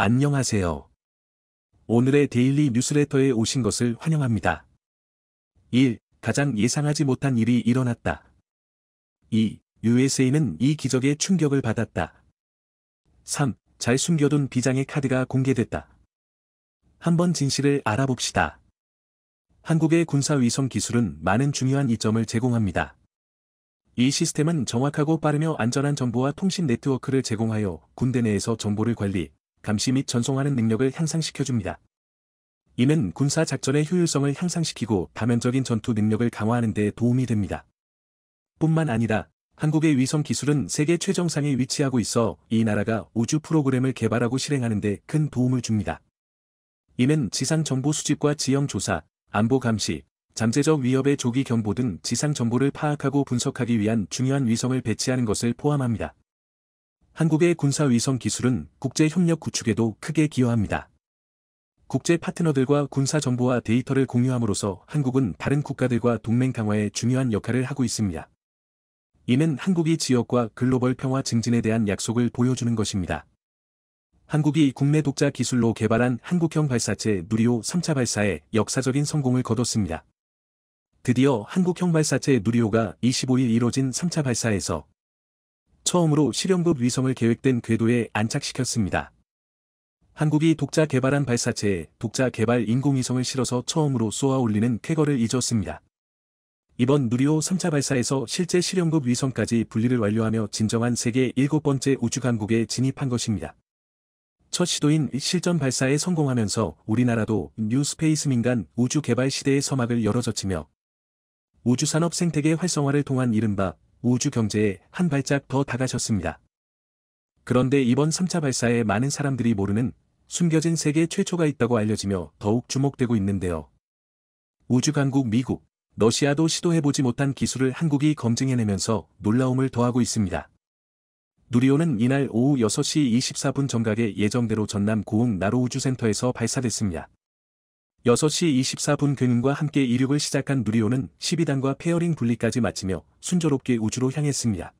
안녕하세요. 오늘의 데일리 뉴스레터에 오신 것을 환영합니다. 1. 가장 예상하지 못한 일이 일어났다. 2. USA는 이 기적에 충격을 받았다. 3. 잘 숨겨둔 비장의 카드가 공개됐다. 한번 진실을 알아봅시다. 한국의 군사위성 기술은 많은 중요한 이점을 제공합니다. 이 시스템은 정확하고 빠르며 안전한 정보와 통신 네트워크를 제공하여 군대 내에서 정보를 관리, 감시 및 전송하는 능력을 향상시켜줍니다. 이는 군사 작전의 효율성을 향상시키고 다면적인 전투 능력을 강화하는 데 도움이 됩니다. 뿐만 아니라 한국의 위성 기술은 세계 최정상에 위치하고 있어 이 나라가 우주 프로그램을 개발하고 실행하는 데 큰 도움을 줍니다. 이는 지상 정보 수집과 지형 조사, 안보 감시, 잠재적 위협의 조기 경보 등 지상 정보를 파악하고 분석하기 위한 중요한 위성을 배치하는 것을 포함합니다. 한국의 군사위성 기술은 국제협력 구축에도 크게 기여합니다. 국제 파트너들과 군사 정보와 데이터를 공유함으로써 한국은 다른 국가들과 동맹 강화에 중요한 역할을 하고 있습니다. 이는 한국이 지역과 글로벌 평화 증진에 대한 약속을 보여주는 것입니다. 한국이 국내 독자 기술로 개발한 한국형 발사체 누리호 3차 발사에 역사적인 성공을 거뒀습니다. 드디어 한국형 발사체 누리호가 25일 이뤄진 3차 발사에서 처음으로 실험급 위성을 계획된 궤도에 안착시켰습니다. 한국이 독자 개발한 발사체에 독자 개발 인공위성을 실어서 처음으로 쏘아 올리는 쾌거를 잊었습니다. 이번 누리호 3차 발사에서 실제 실험급 위성까지 분리를 완료하며 진정한 세계 7번째 우주강국에 진입한 것입니다. 첫 시도인 실전 발사에 성공하면서 우리나라도 뉴스페이스 민간 우주 개발 시대의 서막을 열어젖히며 우주산업 생태계 활성화를 통한 이른바 우주 경제에 한 발짝 더다가섰습니다 그런데 이번 3차 발사에 많은 사람들이 모르는 숨겨진 세계 최초가 있다고 알려지며 더욱 주목되고 있는데요. 우주 강국 미국, 러시아도 시도해보지 못한 기술을 한국이 검증해내면서 놀라움을 더하고 있습니다. 누리호는 이날 오후 6시 24분 정각에 예정대로 전남 고흥 나로우주센터에서 발사됐습니다. 6시 24분 근과 함께 이륙을 시작한 누리호는 12단과 페어링 분리까지 마치며 순조롭게 우주로 향했습니다.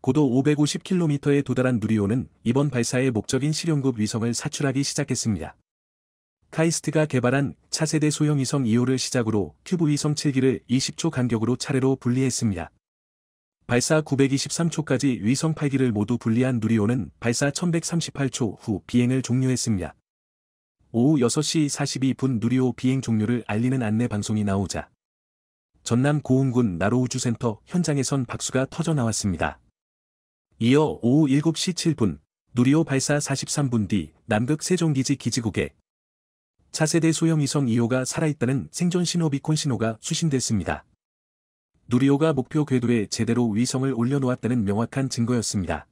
고도 550km에 도달한 누리호는 이번 발사의 목적인 실용급 위성을 사출하기 시작했습니다. 카이스트가 개발한 차세대 소형 위성 2호를 시작으로 큐브 위성 7기를 20초 간격으로 차례로 분리했습니다. 발사 923초까지 위성 8기를 모두 분리한 누리호는 발사 1138초 후 비행을 종료했습니다. 오후 6시 42분 누리호 비행 종료를 알리는 안내 방송이 나오자 전남 고흥군 나로우주센터 현장에선 박수가 터져나왔습니다. 이어 오후 7시 7분 누리호 발사 43분 뒤 남극 세종기지 기지국에 차세대 소형위성 2호가 살아있다는 생존 신호 비콘 신호가 수신됐습니다. 누리호가 목표 궤도에 제대로 위성을 올려놓았다는 명확한 증거였습니다.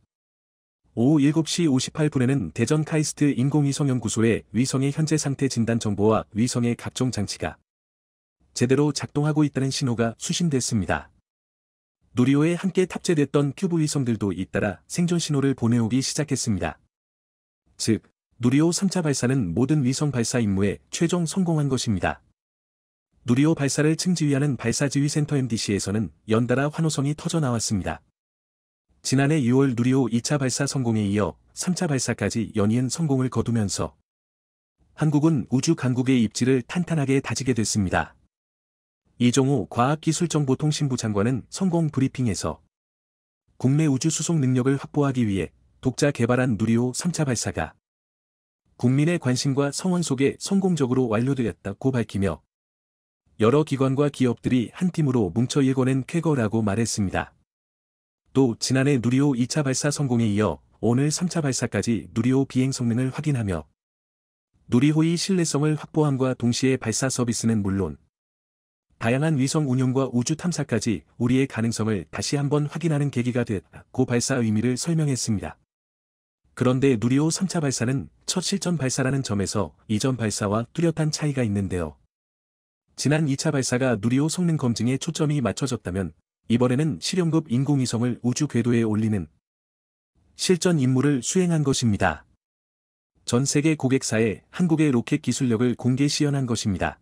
오후 7시 58분에는 대전 카이스트 인공위성 연구소에 위성의 현재 상태 진단 정보와 위성의 각종 장치가 제대로 작동하고 있다는 신호가 수신됐습니다. 누리호에 함께 탑재됐던 큐브 위성들도 잇따라 생존 신호를 보내오기 시작했습니다. 즉, 누리호 3차 발사는 모든 위성 발사 임무에 최종 성공한 것입니다. 누리호 발사를 층지휘하는 발사지휘센터 MDC에서는 연달아 환호성이 터져나왔습니다. 지난해 6월 누리호 2차 발사 성공에 이어 3차 발사까지 연이은 성공을 거두면서 한국은 우주 강국의 입지를 탄탄하게 다지게 됐습니다. 이종호 과학기술정보통신부 장관은 성공 브리핑에서 국내 우주 수송 능력을 확보하기 위해 독자 개발한 누리호 3차 발사가 국민의 관심과 성원 속에 성공적으로 완료되었다고 밝히며 여러 기관과 기업들이 한 팀으로 뭉쳐 예고낸 쾌거라고 말했습니다. 또 지난해 누리호 2차 발사 성공에 이어 오늘 3차 발사까지 누리호 비행 성능을 확인하며 누리호의 신뢰성을 확보함과 동시에 발사 서비스는 물론 다양한 위성 운용과 우주 탐사까지 우리의 가능성을 다시 한번 확인하는 계기가 됐고 발사 의미를 설명했습니다. 그런데 누리호 3차 발사는 첫 실전 발사라는 점에서 이전 발사와 뚜렷한 차이가 있는데요. 지난 2차 발사가 누리호 성능 검증에 초점이 맞춰졌다면 이번에는 실용급 인공위성을 우주 궤도에 올리는 실전 임무를 수행한 것입니다. 전 세계 고객사에 한국의 로켓 기술력을 공개 시연한 것입니다.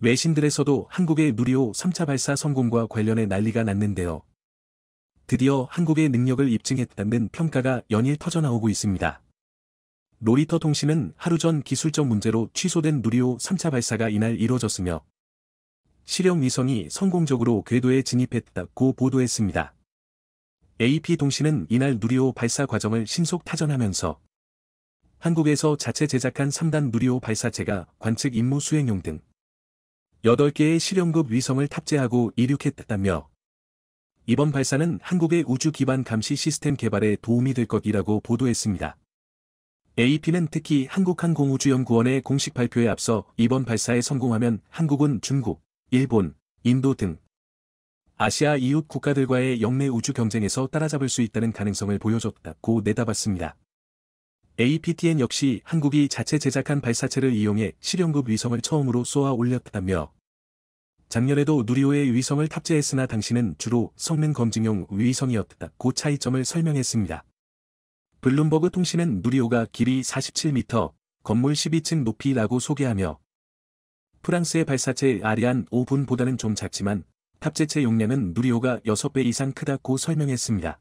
외신들에서도 한국의 누리호 3차 발사 성공과 관련해 난리가 났는데요. 드디어 한국의 능력을 입증했다는 평가가 연일 터져나오고 있습니다. 로리터 통신은 하루 전 기술적 문제로 취소된 누리호 3차 발사가 이날 이뤄졌으며 실형 위성이 성공적으로 궤도에 진입했다고 보도했습니다. a p 동시는 이날 누리호 발사 과정을 신속 타전하면서 한국에서 자체 제작한 3단 누리호 발사체가 관측 임무 수행용 등 8개의 실용급 위성을 탑재하고 이륙했다며 이번 발사는 한국의 우주 기반 감시 시스템 개발에 도움이 될 것이라고 보도했습니다. AP는 특히 한국항공우주연구원의 공식 발표에 앞서 이번 발사에 성공하면 한국은 중국, 일본, 인도 등 아시아 이웃 국가들과의 영내 우주 경쟁에서 따라잡을 수 있다는 가능성을 보여줬다고 내다봤습니다. APTN 역시 한국이 자체 제작한 발사체를 이용해 실용급 위성을 처음으로 쏘아 올렸다며 작년에도 누리호의 위성을 탑재했으나 당시는 주로 성능 검증용 위성이었다고 차이점을 설명했습니다. 블룸버그 통신은 누리호가 길이 47m, 건물 12층 높이라고 소개하며 프랑스의 발사체 아리안 5분보다는 좀 작지만 탑재체 용량은 누리호가 6배 이상 크다고 설명했습니다.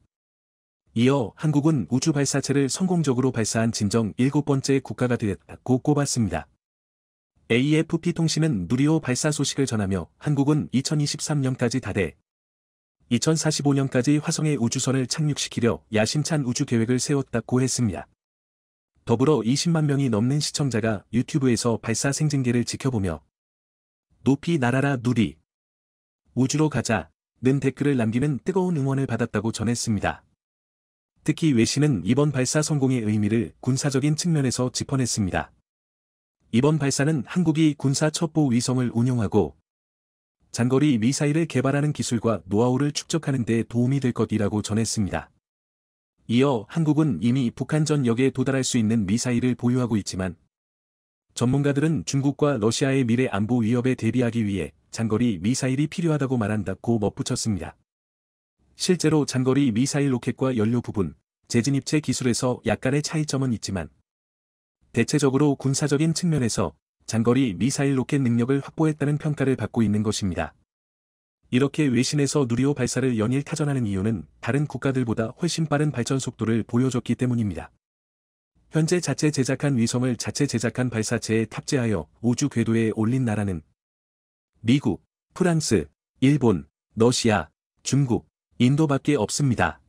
이어 한국은 우주 발사체를 성공적으로 발사한 진정 7번째 국가가 되었다고 꼽았습니다. AFP 통신은 누리호 발사 소식을 전하며 한국은 2023년까지 다 돼 2045년까지 화성에 우주선을 착륙시키려 야심찬 우주 계획을 세웠다고 했습니다. 더불어 20만 명이 넘는 시청자가 유튜브에서 발사 생중계를 지켜보며 높이 날아라 누리. 우주로 가자. 는 댓글을 남기는 뜨거운 응원을 받았다고 전했습니다. 특히 외신은 이번 발사 성공의 의미를 군사적인 측면에서 짚어냈습니다. 이번 발사는 한국이 군사 첩보 위성을 운영하고 장거리 미사일을 개발하는 기술과 노하우를 축적하는 데 도움이 될 것이라고 전했습니다. 이어 한국은 이미 북한 전역에 도달할 수 있는 미사일을 보유하고 있지만 전문가들은 중국과 러시아의 미래 안보 위협에 대비하기 위해 장거리 미사일이 필요하다고 말한다고 멋붙였습니다. 실제로 장거리 미사일 로켓과 연료 부분, 재진입체 기술에서 약간의 차이점은 있지만 대체적으로 군사적인 측면에서 장거리 미사일 로켓 능력을 확보했다는 평가를 받고 있는 것입니다. 이렇게 외신에서 누리호 발사를 연일 타전하는 이유는 다른 국가들보다 훨씬 빠른 발전 속도를 보여줬기 때문입니다. 현재 자체 제작한 위성을 자체 제작한 발사체에 탑재하여 우주 궤도에 올린 나라는 미국, 프랑스, 일본, 러시아, 중국, 인도밖에 없습니다.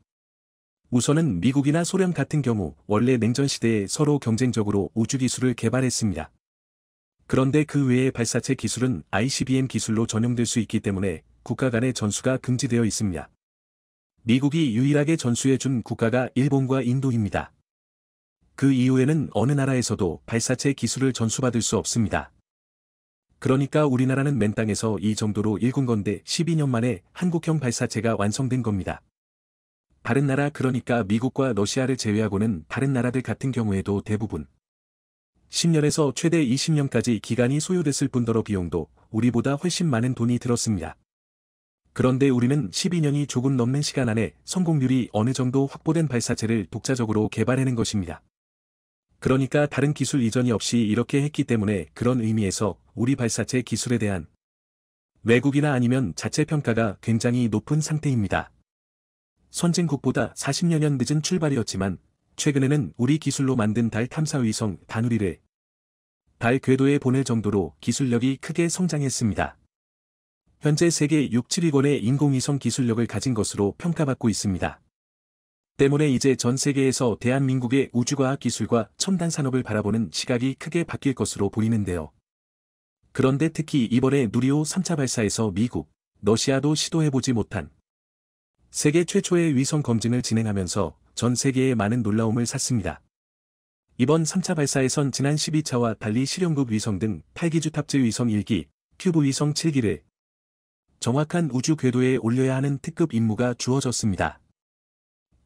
우선은 미국이나 소련 같은 경우 원래 냉전 시대에 서로 경쟁적으로 우주 기술을 개발했습니다. 그런데 그 외의 발사체 기술은 ICBM 기술로 전용될 수 있기 때문에 국가 간의 전수가 금지되어 있습니다. 미국이 유일하게 전수해준 국가가 일본과 인도입니다. 그 이후에는 어느 나라에서도 발사체 기술을 전수받을 수 없습니다. 그러니까 우리나라는 맨 땅에서 이 정도로 일군 건데 12년 만에 한국형 발사체가 완성된 겁니다. 다른 나라 그러니까 미국과 러시아를 제외하고는 다른 나라들 같은 경우에도 대부분 10년에서 최대 20년까지 기간이 소요됐을 뿐더러 비용도 우리보다 훨씬 많은 돈이 들었습니다. 그런데 우리는 12년이 조금 넘는 시간 안에 성공률이 어느 정도 확보된 발사체를 독자적으로 개발하는 것입니다. 그러니까 다른 기술 이전이 없이 이렇게 했기 때문에 그런 의미에서 우리 발사체 기술에 대한 외국이나 아니면 자체 평가가 굉장히 높은 상태입니다. 선진국보다 40여 년 늦은 출발이었지만 최근에는 우리 기술로 만든 달 탐사위성 다누리를 달 궤도에 보낼 정도로 기술력이 크게 성장했습니다. 현재 세계 6, 7위권의 인공위성 기술력을 가진 것으로 평가받고 있습니다. 때문에 이제 전 세계에서 대한민국의 우주과학 기술과 첨단 산업을 바라보는 시각이 크게 바뀔 것으로 보이는데요. 그런데 특히 이번에 누리호 3차 발사에서 미국, 러시아도 시도해보지 못한 세계 최초의 위성 검증을 진행하면서 전 세계에 많은 놀라움을 샀습니다. 이번 3차 발사에선 지난 12차와 달리 실용급 위성 등 8기주 탑재 위성 1기, 큐브 위성 7기를 정확한 우주 궤도에 올려야 하는 특급 임무가 주어졌습니다.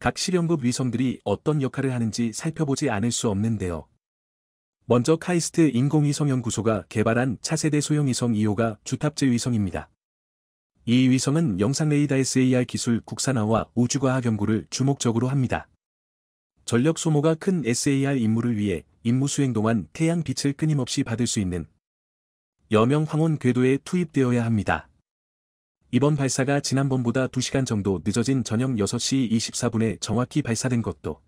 각 실용급 위성들이 어떤 역할을 하는지 살펴보지 않을 수 없는데요. 먼저 카이스트 인공위성 연구소가 개발한 차세대 소형위성 2호가 주탑재 위성입니다. 이 위성은 영상 레이더 SAR 기술 국산화와 우주과학 연구를 주목적으로 합니다. 전력 소모가 큰 SAR 임무를 위해 임무 수행 동안 태양 빛을 끊임없이 받을 수 있는 여명 황혼 궤도에 투입되어야 합니다. 이번 발사가 지난번보다 2시간 정도 늦어진 저녁 6시 24분에 정확히 발사된 것도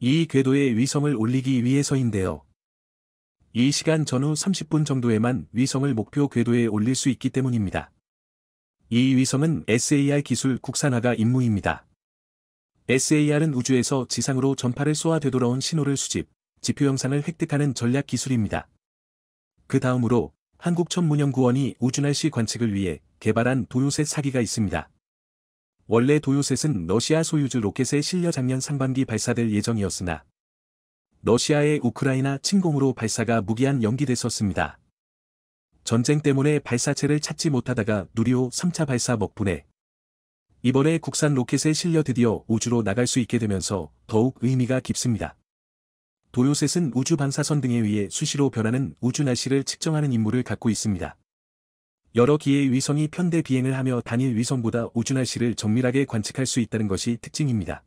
이 궤도에 위성을 올리기 위해서인데요. 이 시간 전후 30분 정도에만 위성을 목표 궤도에 올릴 수 있기 때문입니다. 이 위성은 SAR 기술 국산화가 임무입니다. SAR은 우주에서 지상으로 전파를 쏘아 되돌아온 신호를 수집, 지표 영상을 획득하는 전략 기술입니다. 그 다음으로 한국천문연구원이 우주날씨 관측을 위해 개발한 도요셋 사기가 있습니다. 원래 도요셋은 러시아 소유주 로켓에 실려 작년 상반기 발사될 예정이었으나 러시아의 우크라이나 침공으로 발사가 무기한 연기됐었습니다. 전쟁 때문에 발사체를 찾지 못하다가 누리호 3차 발사 먹분에 이번에 국산 로켓에 실려 드디어 우주로 나갈 수 있게 되면서 더욱 의미가 깊습니다. 도요셋은 우주 반사선 등에 의해 수시로 변하는 우주 날씨를 측정하는 임무를 갖고 있습니다. 여러 기의 위성이 편대 비행을 하며 단일 위성보다 우주 날씨를 정밀하게 관측할 수 있다는 것이 특징입니다.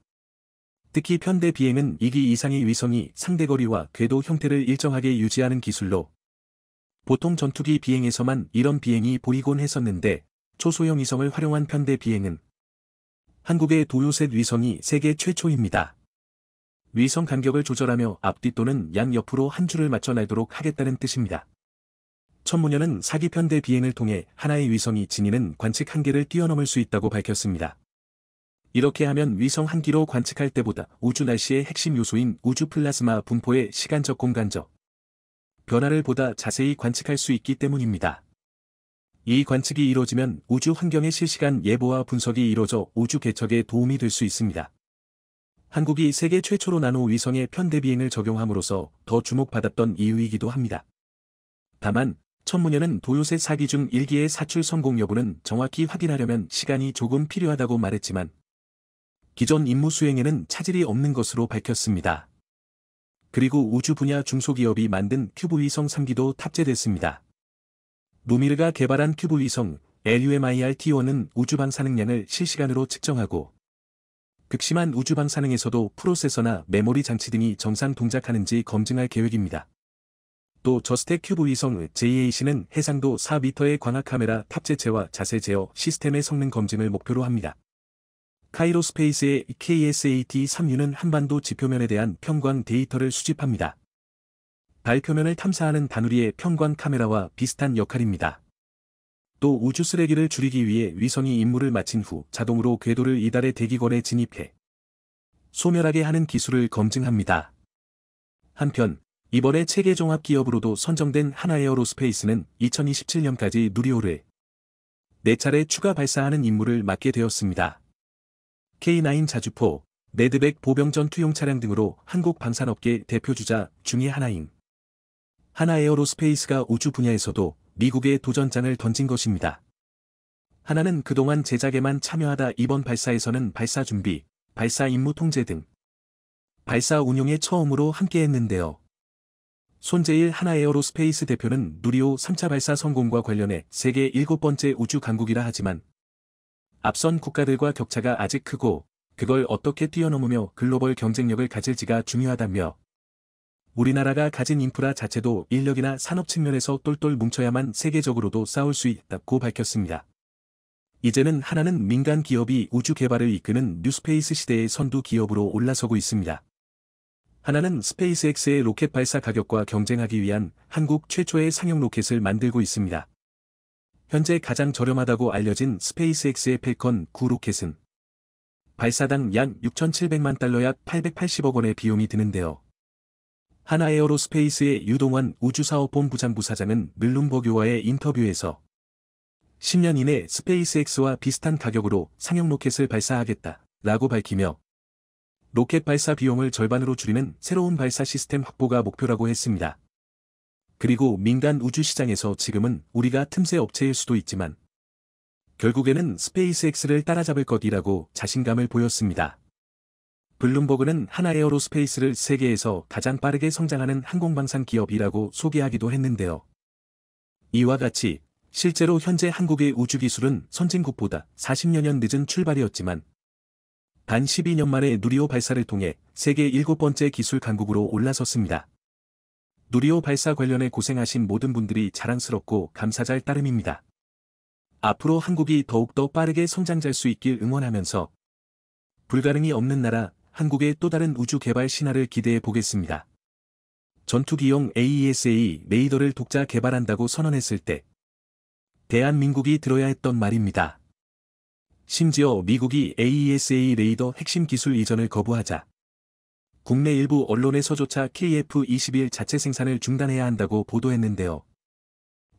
특히 편대 비행은 2기 이상의 위성이 상대거리와 궤도 형태를 일정하게 유지하는 기술로 보통 전투기 비행에서만 이런 비행이 보이곤 했었는데 초소형 위성을 활용한 편대 비행은 한국의 도요셋 위성이 세계 최초입니다. 위성 간격을 조절하며 앞뒤 또는 양옆으로 한 줄을 맞춰 날도록 하겠다는 뜻입니다. 천문연은 사기 편대 비행을 통해 하나의 위성이 지니는 관측 한계를 뛰어넘을 수 있다고 밝혔습니다. 이렇게 하면 위성 한 기로 관측할 때보다 우주 날씨의 핵심 요소인 우주 플라즈마 분포의 시간적 공간적 변화를 보다 자세히 관측할 수 있기 때문입니다. 이 관측이 이루어지면 우주 환경의 실시간 예보와 분석이 이루어져 우주 개척에 도움이 될 수 있습니다. 한국이 세계 최초로 나노 위성의 편대비행을 적용함으로써 더 주목받았던 이유이기도 합니다. 다만, 천문연은 도요새 4기중1기의 사출 성공 여부는 정확히 확인하려면 시간이 조금 필요하다고 말했지만, 기존 임무 수행에는 차질이 없는 것으로 밝혔습니다. 그리고 우주 분야 중소기업이 만든 큐브 위성 3기도 탑재됐습니다. 루미르가 개발한 큐브 위성 LUMIRT1은 우주방사 능량을 실시간으로 측정하고 극심한 우주방사능에서도 프로세서나 메모리 장치 등이 정상 동작하는지 검증할 계획입니다. 또 저스텍 큐브 위성 JAC는 해상도 4m의 광학 카메라 탑재체와 자세 제어 시스템의 성능 검증을 목표로 합니다. 카이로스페이스의 KSAT-3U는 한반도 지표면에 대한 평광 데이터를 수집합니다. 달 표면을 탐사하는 다누리의 평광 카메라와 비슷한 역할입니다. 또 우주 쓰레기를 줄이기 위해 위성이 임무를 마친 후 자동으로 궤도를 이달의 대기권에 진입해 소멸하게 하는 기술을 검증합니다. 한편 이번에 체계종합기업으로도 선정된 하나에어로스페이스는 2027년까지 누리호를 4차례 추가 발사하는 임무를 맡게 되었습니다. K9 자주포, 네드백 보병전 투용 차량 등으로 한국 방산업계 대표주자 중의 하나인 하나에어로스페이스가 우주 분야에서도 미국의 도전장을 던진 것입니다. 하나는 그동안 제작에만 참여하다 이번 발사에서는 발사 준비, 발사 임무 통제 등 발사 운용에 처음으로 함께했는데요. 손재일 하나에어로스페이스 대표는 누리호 3차 발사 성공과 관련해 세계 7번째 우주 강국이라 하지만 앞선 국가들과 격차가 아직 크고 그걸 어떻게 뛰어넘으며 글로벌 경쟁력을 가질지가 중요하다며 우리나라가 가진 인프라 자체도 인력이나 산업 측면에서 똘똘 뭉쳐야만 세계적으로도 싸울 수 있다고 밝혔습니다. 이제는 하나는 민간 기업이 우주 개발을 이끄는 뉴스페이스 시대의 선두 기업으로 올라서고 있습니다. 하나는 스페이스X의 로켓 발사 가격과 경쟁하기 위한 한국 최초의 상용 로켓을 만들고 있습니다. 현재 가장 저렴하다고 알려진 스페이스X의 펠컨 9 로켓은 발사당 약 6,700만 달러 약 880억 원의 비용이 드는데요. 하나에어로스페이스의 유동환 우주사업본부장 부사장은 밀룸버규와의 인터뷰에서 10년 이내 스페이스X와 비슷한 가격으로 상용 로켓을 발사하겠다 라고 밝히며 로켓 발사 비용을 절반으로 줄이는 새로운 발사 시스템 확보가 목표라고 했습니다. 그리고 민간 우주 시장에서 지금은 우리가 틈새 업체일 수도 있지만 결국에는 스페이스X를 따라잡을 것이라고 자신감을 보였습니다. 블룸버그는 하나 에어로스페이스를 세계에서 가장 빠르게 성장하는 항공방산 기업이라고 소개하기도 했는데요. 이와 같이 실제로 현재 한국의 우주기술은 선진국보다 40여 년 늦은 출발이었지만 단 12년 만에 누리호 발사를 통해 세계 7번째 기술 강국으로 올라섰습니다. 누리호 발사 관련해 고생하신 모든 분들이 자랑스럽고 감사잘 따름입니다. 앞으로 한국이 더욱더 빠르게 성장할 수 있길 응원하면서 불가능이 없는 나라 한국의 또 다른 우주 개발 신화를 기대해 보겠습니다. 전투기용 AESA e 레이더를 독자 개발한다고 선언했을 때 대한민국이 들어야 했던 말입니다. 심지어 미국이 AESA e 레이더 핵심 기술 이전을 거부하자 국내 일부 언론에서조차 KF-21 자체 생산을 중단해야 한다고 보도했는데요.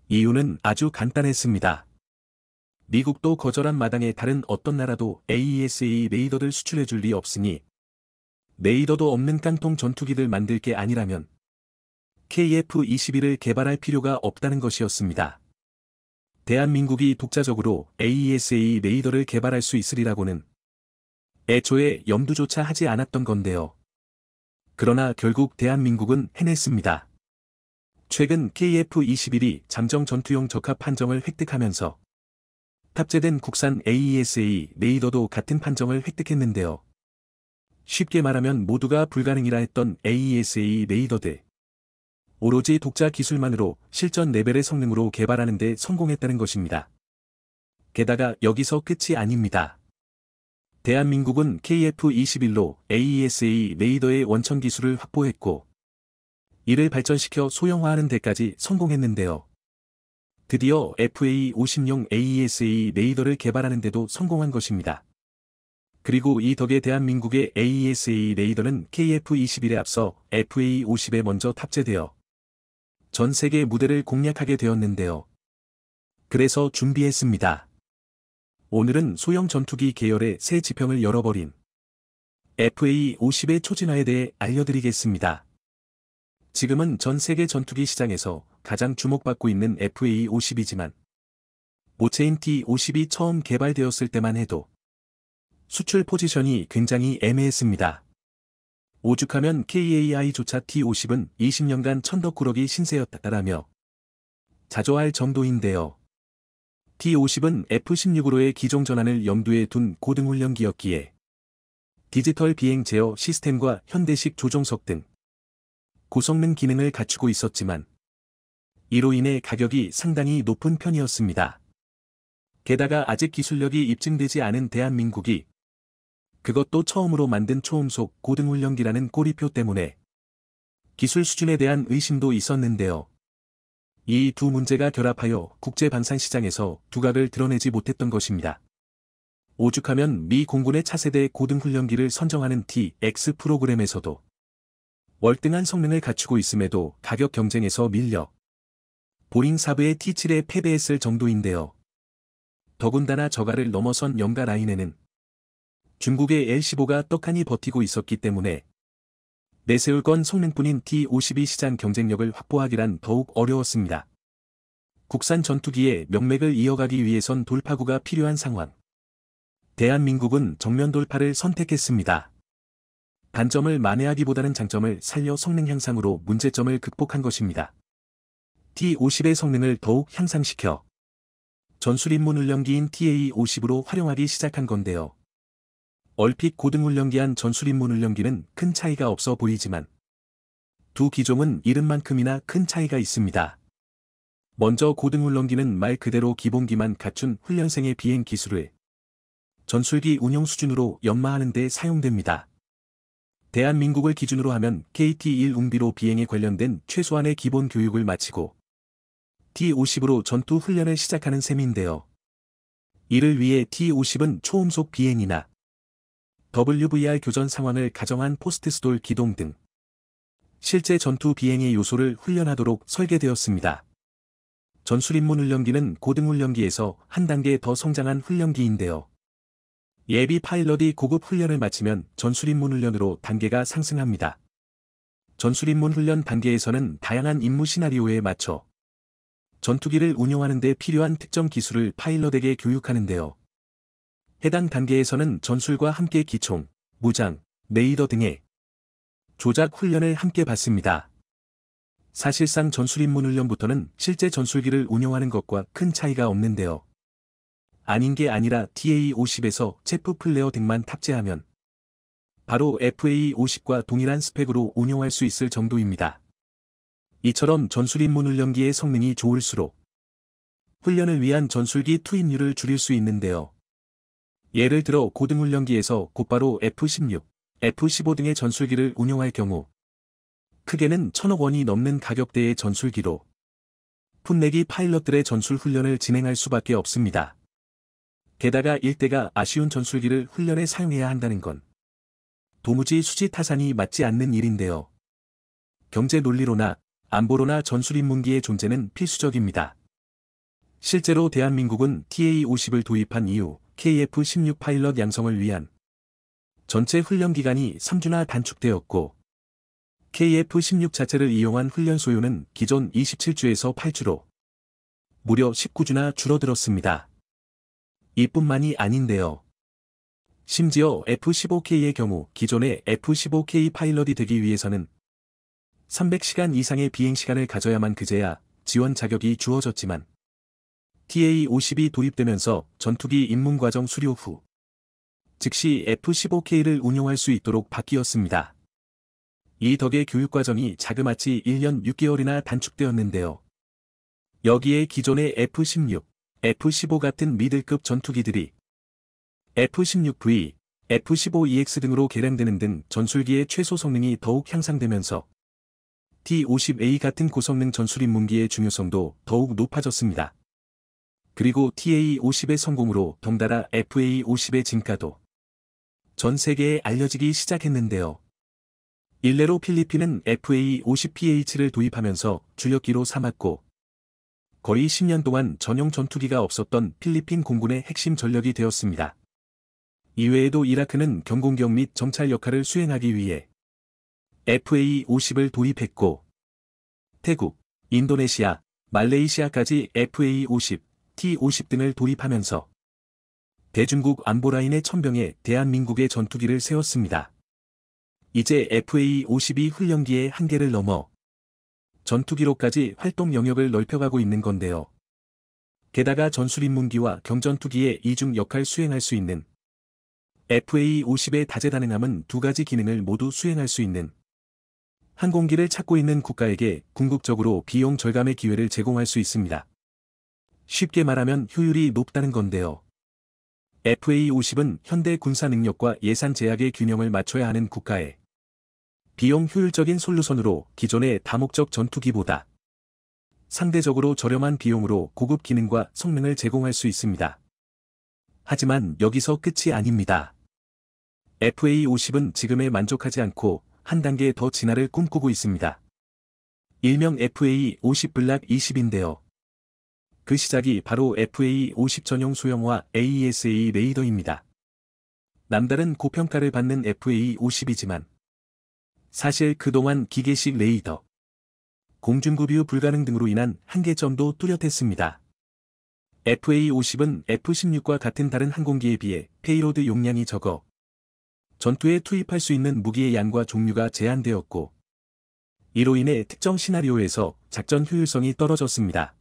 이유는 아주 간단했습니다. 미국도 거절한 마당에 다른 어떤 나라도 AESA e 레이더를 수출해줄 리 없으니 레이더도 없는 깡통 전투기들 만들 게 아니라면 KF-21을 개발할 필요가 없다는 것이었습니다. 대한민국이 독자적으로 AESA 레이더를 개발할 수 있으리라고는 애초에 염두조차 하지 않았던 건데요. 그러나 결국 대한민국은 해냈습니다. 최근 KF-21이 잠정 전투용 적합 판정을 획득하면서 탑재된 국산 AESA 레이더도 같은 판정을 획득했는데요. 쉽게 말하면 모두가 불가능이라 했던 AESA e 레이더대. 오로지 독자 기술만으로 실전 레벨의 성능으로 개발하는 데 성공했다는 것입니다. 게다가 여기서 끝이 아닙니다. 대한민국은 KF-21로 AESA 레이더의 원천 기술을 확보했고 이를 발전시켜 소형화하는 데까지 성공했는데요. 드디어 FA-50용 AESA e 레이더를 개발하는 데도 성공한 것입니다. 그리고 이 덕에 대한민국의 AESA e 레이더는 KF-21에 앞서 FA-50에 먼저 탑재되어 전 세계 무대를 공략하게 되었는데요. 그래서 준비했습니다. 오늘은 소형 전투기 계열의 새 지평을 열어버린 FA-50의 초진화에 대해 알려드리겠습니다. 지금은 전 세계 전투기 시장에서 가장 주목받고 있는 FA-50이지만 모체인 T-50이 처음 개발되었을 때만 해도 수출 포지션이 굉장히 애매했습니다. 오죽하면 KAI조차 T50은 20년간 천덕꾸러기 신세였다라며 자조할 정도인데요. T50은 F16으로의 기종 전환을 염두에 둔 고등훈련기였기에 디지털 비행 제어 시스템과 현대식 조종석 등 고성능 기능을 갖추고 있었지만 이로 인해 가격이 상당히 높은 편이었습니다. 게다가 아직 기술력이 입증되지 않은 대한민국이 그것도 처음으로 만든 초음속 고등훈련기라는 꼬리표 때문에 기술 수준에 대한 의심도 있었는데요. 이 두 문제가 결합하여 국제 방산 시장에서 두각을 드러내지 못했던 것입니다. 오죽하면 미 공군의 차세대 고등훈련기를 선정하는 TX 프로그램에서도 월등한 성능을 갖추고 있음에도 가격 경쟁에서 밀려 보잉 사브의 T7에 패배했을 정도인데요. 더군다나 저가를 넘어선 영가 라인에는 중국의 L15가 떡하니 버티고 있었기 때문에 내세울 건 성능뿐인 T52 시장 경쟁력을 확보하기란 더욱 어려웠습니다. 국산 전투기의 명맥을 이어가기 위해선 돌파구가 필요한 상황. 대한민국은 정면 돌파를 선택했습니다. 단점을 만회하기보다는 장점을 살려 성능 향상으로 문제점을 극복한 것입니다. T50의 성능을 더욱 향상시켜 전술임문 훈련기인 TA50으로 e 활용하기 시작한 건데요. 얼핏 고등훈련기한 전술인문훈련기는 큰 차이가 없어 보이지만 두 기종은 이름만큼이나 큰 차이가 있습니다. 먼저 고등훈련기는 말 그대로 기본기만 갖춘 훈련생의 비행 기술을 전술기 운영 수준으로 연마하는 데 사용됩니다. 대한민국을 기준으로 하면 KT-1 웅비로 비행에 관련된 최소한의 기본 교육을 마치고 T-50으로 전투 훈련을 시작하는 셈인데요. 이를 위해 T-50은 초음속 비행이나 WVR 교전 상황을 가정한 포스트스돌 기동 등 실제 전투 비행의 요소를 훈련하도록 설계되었습니다. 전술입문 훈련기는 고등훈련기에서 한 단계 더 성장한 훈련기인데요. 예비 파일럿이 고급 훈련을 마치면 전술입문 훈련으로 단계가 상승합니다. 전술입문 훈련 단계에서는 다양한 임무 시나리오에 맞춰 전투기를 운용하는 데 필요한 특정 기술을 파일럿에게 교육하는데요. 해당 단계에서는 전술과 함께 기총, 무장, 레이더 등의 조작 훈련을 함께 받습니다. 사실상 전술 인문 훈련부터는 실제 전술기를 운영하는 것과 큰 차이가 없는데요. 아닌 게 아니라 TA50에서 체프 플레어 등만 탑재하면 바로 FA50과 동일한 스펙으로 운영할 수 있을 정도입니다. 이처럼 전술 인문 훈련기의 성능이 좋을수록 훈련을 위한 전술기 투입률을 줄일 수 있는데요. 예를 들어 고등훈련기에서 곧바로 F-16, F-15 등의 전술기를 운용할 경우 크게는 천억 원이 넘는 가격대의 전술기로 풋내기 파일럿들의 전술 훈련을 진행할 수밖에 없습니다. 게다가 일대가 아쉬운 전술기를 훈련에 사용해야 한다는 건 도무지 수지타산이 맞지 않는 일인데요. 경제 논리로나 안보로나 전술 인문기의 존재는 필수적입니다. 실제로 대한민국은 TA-50을 도입한 이후 KF-16 파일럿 양성을 위한 전체 훈련 기간이 3주나 단축되었고 KF-16 자체를 이용한 훈련 소요는 기존 27주에서 8주로 무려 19주나 줄어들었습니다. 이뿐만이 아닌데요. 심지어 F-15K의 경우 기존의 F-15K 파일럿이 되기 위해서는 300시간 이상의 비행시간을 가져야만 그제야 지원 자격이 주어졌지만 TA-50이 도입되면서 전투기 입문과정 수료 후 즉시 F-15K를 운용할 수 있도록 바뀌었습니다. 이 덕에 교육과정이 자그마치 1년 6개월이나 단축되었는데요. 여기에 기존의 F-16, F-15 같은 미들급 전투기들이 F-16V, F-15EX 등으로 개량되는 등 전술기의 최소 성능이 더욱 향상되면서 T-50A 같은 고성능 전술 인문기의 중요성도 더욱 높아졌습니다. 그리고 TA50의 성공으로 덩달아 FA50의 증가도 전 세계에 알려지기 시작했는데요. 일례로 필리핀은 FA50PH를 도입하면서 주력기로 삼았고 거의 10년 동안 전용 전투기가 없었던 필리핀 공군의 핵심 전력이 되었습니다. 이외에도 이라크는 경공격 및 정찰 역할을 수행하기 위해 FA50을 도입했고 태국, 인도네시아, 말레이시아까지 FA50, T-50 등을 도입하면서 대중국 안보라인의 천병에 대한민국의 전투기를 세웠습니다. 이제 FA-52 훈련기의 한계를 넘어 전투기로까지 활동 영역을 넓혀가고 있는 건데요. 게다가 전술인문기와 경전투기의 이중 역할 수행할 수 있는 FA-50의 다재다능함은 두 가지 기능을 모두 수행할 수 있는 항공기를 찾고 있는 국가에게 궁극적으로 비용 절감의 기회를 제공할 수 있습니다. 쉽게 말하면 효율이 높다는 건데요. FA50은 현대 군사 능력과 예산 제약의 균형을 맞춰야 하는 국가의 비용 효율적인 솔루션으로 기존의 다목적 전투기보다 상대적으로 저렴한 비용으로 고급 기능과 성능을 제공할 수 있습니다. 하지만 여기서 끝이 아닙니다. FA50은 지금에 만족하지 않고 한 단계 더 진화를 꿈꾸고 있습니다. 일명 FA50 블락 20인데요. 그 시작이 바로 FA50 전용 소형화 AESA 레이더입니다. 남다른 고평가를 받는 FA50이지만 사실 그동안 기계식 레이더, 공중구비유 불가능 등으로 인한 한계점도 뚜렷했습니다. FA50은 F-16과 같은 다른 항공기에 비해 페이로드 용량이 적어 전투에 투입할 수 있는 무기의 양과 종류가 제한되었고 이로 인해 특정 시나리오에서 작전 효율성이 떨어졌습니다.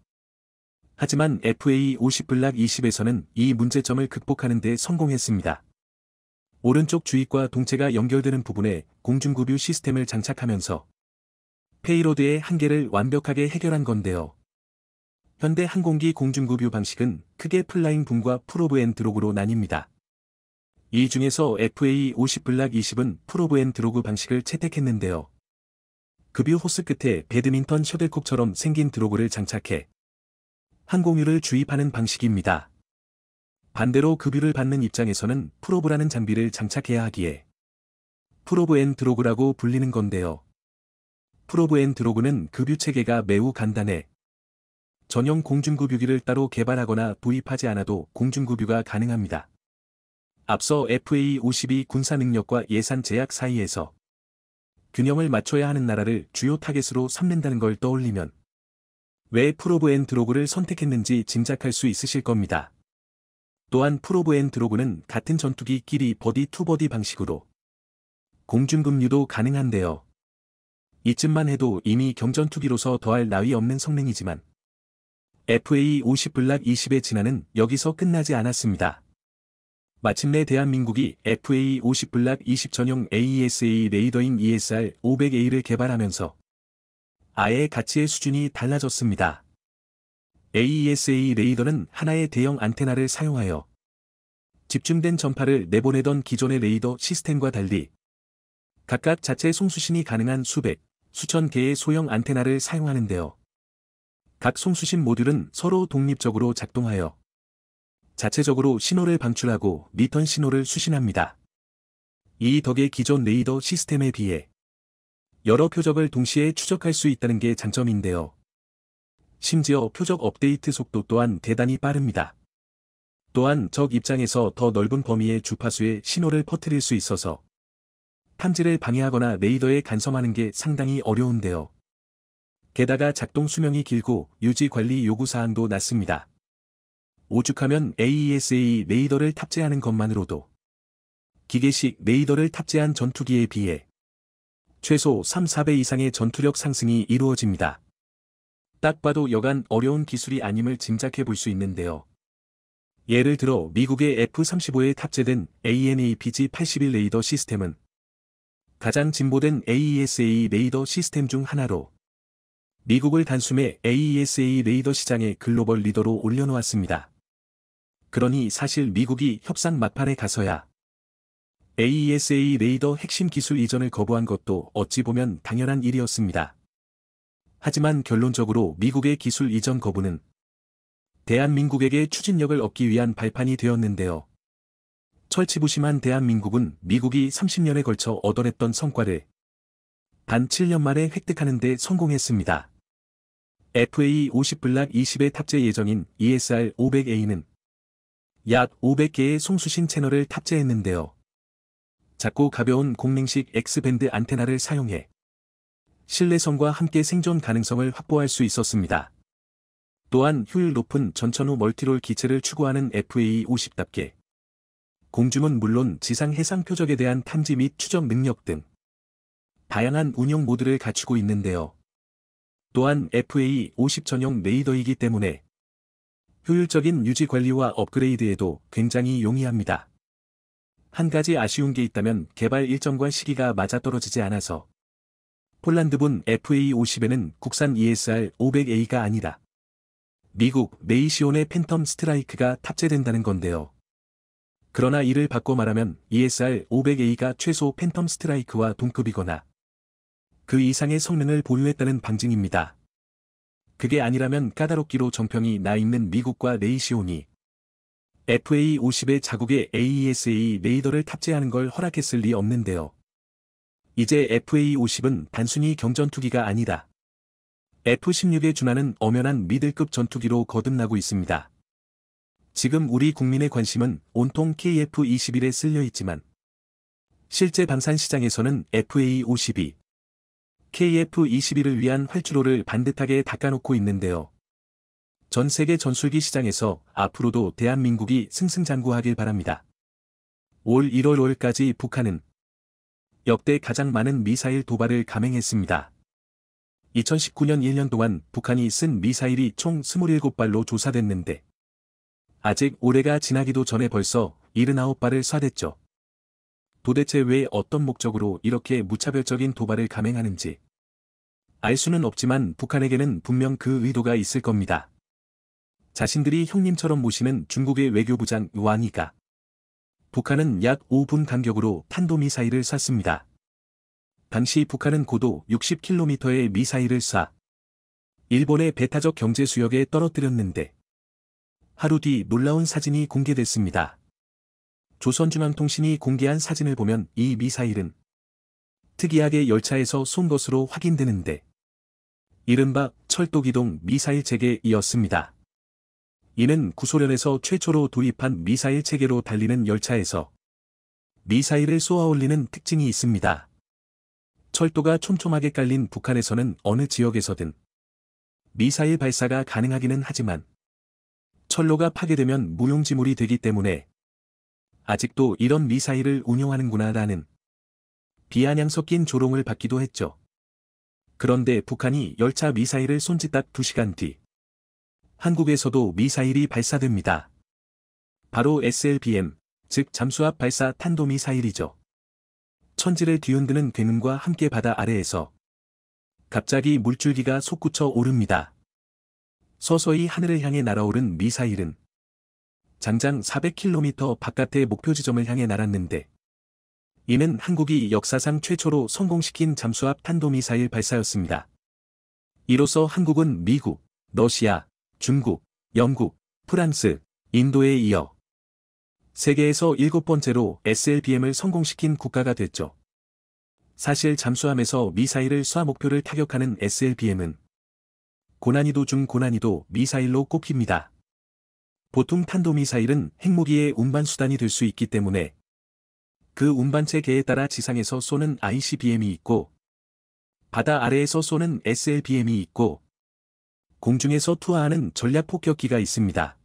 하지만 FA 50블락 20에서는 이 문제점을 극복하는 데 성공했습니다. 오른쪽 주입과 동체가 연결되는 부분에 공중급유 시스템을 장착하면서 페이로드의 한계를 완벽하게 해결한 건데요. 현대 항공기 공중급유 방식은 크게 플라잉 붐과 프로브 앤 드로그로 나뉩니다. 이 중에서 FA 50 블락 20은 프로브 앤 드로그 방식을 채택했는데요. 급유 호스 끝에 배드민턴 셔틀콕처럼 생긴 드로그를 장착해 항공유를 주입하는 방식입니다. 반대로 급유를 받는 입장에서는 프로브라는 장비를 장착해야 하기에 프로브 앤 드로그라고 불리는 건데요. 프로브 앤 드로그는 급유 체계가 매우 간단해 전용 공중급유기를 따로 개발하거나 구입하지 않아도 공중급유가 가능합니다. 앞서 FA-52 군사능력과 예산 제약 사이에서 균형을 맞춰야 하는 나라를 주요 타겟으로 삼는다는 걸 떠올리면 왜 프로브 앤 드로그를 선택했는지 짐작할 수 있으실 겁니다. 또한 프로브 앤 드로그는 같은 전투기끼리 버디 투 버디 방식으로 공중급류도 가능한데요. 이쯤만 해도 이미 경전투기로서 더할 나위 없는 성능이지만 FA-50 블락 20의 진화는 여기서 끝나지 않았습니다. 마침내 대한민국이 FA-50 블락 20 전용 AESA 레이더인 ESR-500A를 개발하면서 아예 가치의 수준이 달라졌습니다. AESA e 레이더는 하나의 대형 안테나를 사용하여 집중된 전파를 내보내던 기존의 레이더 시스템과 달리 각각 자체 송수신이 가능한 수백, 수천 개의 소형 안테나를 사용하는데요. 각 송수신 모듈은 서로 독립적으로 작동하여 자체적으로 신호를 방출하고 리턴 신호를 수신합니다. 이 덕에 기존 레이더 시스템에 비해 여러 표적을 동시에 추적할 수 있다는 게 장점인데요. 심지어 표적 업데이트 속도 또한 대단히 빠릅니다. 또한 적 입장에서 더 넓은 범위의 주파수의 신호를 퍼뜨릴 수 있어서 탐지를 방해하거나 레이더에 간섭하는 게 상당히 어려운데요. 게다가 작동 수명이 길고 유지 관리 요구 사항도 낮습니다. 오죽하면 AESA e 레이더를 탑재하는 것만으로도 기계식 레이더를 탑재한 전투기에 비해 최소 3, 4배 이상의 전투력 상승이 이루어집니다. 딱 봐도 여간 어려운 기술이 아님을 짐작해 볼 수 있는데요. 예를 들어 미국의 F-35에 탑재된 ANAPG-81 레이더 시스템은 가장 진보된 AESA e 레이더 시스템 중 하나로 미국을 단숨에 AESA e 레이더 시장의 글로벌 리더로 올려놓았습니다. 그러니 사실 미국이 협상 막판에 가서야 AESA e 레이더 핵심 기술 이전을 거부한 것도 어찌 보면 당연한 일이었습니다. 하지만 결론적으로 미국의 기술 이전 거부는 대한민국에게 추진력을 얻기 위한 발판이 되었는데요. 철치부심한 대한민국은 미국이 30년에 걸쳐 얻어냈던 성과를 단 7년 만에 획득하는 데 성공했습니다. FA 50블락 20에 탑재 예정인 ESR 500A는 약 500개의 송수신 채널을 탑재했는데요. 작고 가벼운 공랭식 X밴드 안테나를 사용해 실내성과 함께 생존 가능성을 확보할 수 있었습니다. 또한 효율 높은 전천후 멀티롤 기체를 추구하는 FA-50답게 e 공중은 물론 지상 해상 표적에 대한 탐지 및 추적 능력 등 다양한 운영 모드를 갖추고 있는데요. 또한 FA-50 e 전용 레이더이기 때문에 효율적인 유지 관리와 업그레이드에도 굉장히 용이합니다. 한 가지 아쉬운 게 있다면 개발 일정과 시기가 맞아떨어지지 않아서 폴란드분 FA50에는 국산 ESR 500A가 아니다 미국 네이시온의 팬텀 스트라이크가 탑재된다는 건데요. 그러나 이를 바꿔 말하면 ESR 500A가 최소 팬텀 스트라이크와 동급이거나 그 이상의 성능을 보유했다는 방증입니다. 그게 아니라면 까다롭기로 정평이 나 있는 미국과 네이시온이 FA50의 자국에 AESA 레이더를 탑재하는 걸 허락했을 리 없는데요. 이제 FA50은 단순히 경전투기가 아니다. F-16의 준하는 엄연한 미들급 전투기로 거듭나고 있습니다. 지금 우리 국민의 관심은 온통 KF-21에 쓸려 있지만 실제 방산 시장에서는 FA-52, KF-21을 위한 활주로를 반듯하게 닦아놓고 있는데요. 전 세계 전술기 시장에서 앞으로도 대한민국이 승승장구하길 바랍니다. 올 1월 5일까지 북한은 역대 가장 많은 미사일 도발을 감행했습니다. 2019년 1년 동안 북한이 쓴 미사일이 총 27발로 조사됐는데 아직 올해가 지나기도 전에 벌써 79발을 쏴댔죠. 도대체 왜 어떤 목적으로 이렇게 무차별적인 도발을 감행하는지 알 수는 없지만 북한에게는 분명 그 의도가 있을 겁니다. 자신들이 형님처럼 모시는 중국의 외교부장 왕이가 북한은 약 5분 간격으로 탄도미사일을 쐈습니다. 당시 북한은 고도 60km의 미사일을 쏴 일본의 배타적 경제 수역에 떨어뜨렸는데 하루 뒤 놀라운 사진이 공개됐습니다. 조선중앙통신이 공개한 사진을 보면 이 미사일은 특이하게 열차에서 쏜 것으로 확인되는데 이른바 철도기동 미사일 재개이었습니다. 이는 구소련에서 최초로 도입한 미사일 체계로 달리는 열차에서 미사일을 쏘아올리는 특징이 있습니다. 철도가 촘촘하게 깔린 북한에서는 어느 지역에서든 미사일 발사가 가능하기는 하지만 철로가 파괴되면 무용지물이 되기 때문에 아직도 이런 미사일을 운용하는구나 라는 비아냥 섞인 조롱을 받기도 했죠. 그런데 북한이 열차 미사일을 손짓 딱 2시간 뒤 한국에서도 미사일이 발사됩니다. 바로 SLBM, 즉 잠수압 발사 탄도미사일이죠. 천지를 뒤흔드는 굉음과 함께 바다 아래에서 갑자기 물줄기가 솟구쳐 오릅니다. 서서히 하늘을 향해 날아오른 미사일은 장장 400km 바깥의 목표 지점을 향해 날았는데 이는 한국이 역사상 최초로 성공시킨 잠수압 탄도미사일 발사였습니다. 이로써 한국은 미국, 러시아, 중국, 영국, 프랑스, 인도에 이어 세계에서 일곱 번째로 SLBM을 성공시킨 국가가 됐죠. 사실 잠수함에서 미사일을 쏴 목표를 타격하는 SLBM은 고난이도 중 고난이도 미사일로 꼽힙니다. 보통 탄도미사일은 핵무기의 운반수단이 될 수 있기 때문에 그 운반체계에 따라 지상에서 쏘는 ICBM이 있고 바다 아래에서 쏘는 SLBM이 있고 공중에서 투하하는 전략 폭격기가 있습니다.